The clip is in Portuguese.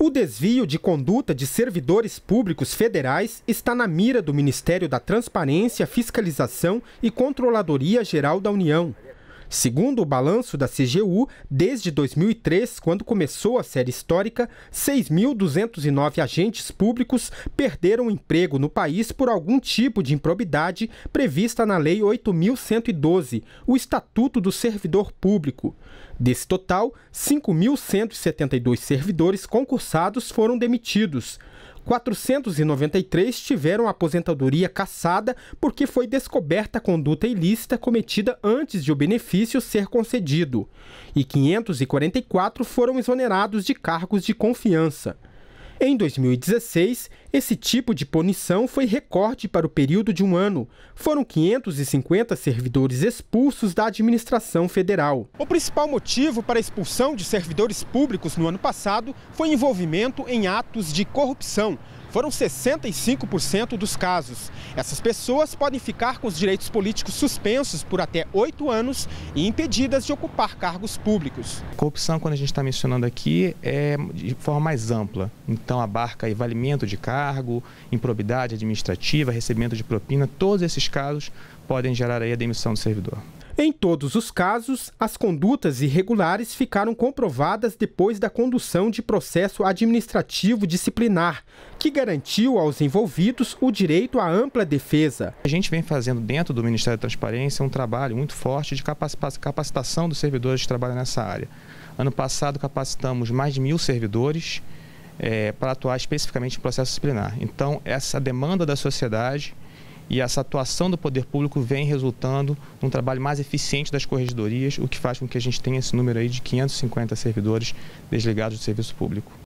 O desvio de conduta de servidores públicos federais está na mira do Ministério da Transparência, Fiscalização e Controladoria Geral da União. Segundo o balanço da CGU, desde 2003, quando começou a série histórica, 6.209 agentes públicos perderam emprego no país por algum tipo de improbidade prevista na Lei 8.112, o Estatuto do Servidor Público. Desse total, 5.172 servidores concursados foram demitidos. 493 tiveram a aposentadoria cassada porque foi descoberta conduta ilícita cometida antes de o benefício ser concedido, e 544 foram exonerados de cargos de confiança. Em 2016, esse tipo de punição foi recorde para o período de um ano. Foram 550 servidores expulsos da administração federal. O principal motivo para a expulsão de servidores públicos no ano passado foi envolvimento em atos de corrupção foram 65% dos casos. Essas pessoas podem ficar com os direitos políticos suspensos por até oito anos e impedidas de ocupar cargos públicos. Corrupção, quando a gente está mencionando aqui, é de forma mais ampla. Então, abarca valimento de cargo, improbidade administrativa, recebimento de propina, todos esses casos podem gerar aí a demissão do servidor. Em todos os casos, as condutas irregulares ficaram comprovadas depois da condução de processo administrativo disciplinar, que garantiu aos envolvidos o direito à ampla defesa. A gente vem fazendo dentro do Ministério da Transparência um trabalho muito forte de capacitação dos servidores que trabalham nessa área. Ano passado capacitamos mais de mil servidores é, para atuar especificamente em processo disciplinar. Então, essa demanda da sociedade e essa atuação do poder público vem resultando num trabalho mais eficiente das corregedorias, o que faz com que a gente tenha esse número aí de 550 servidores desligados do serviço público.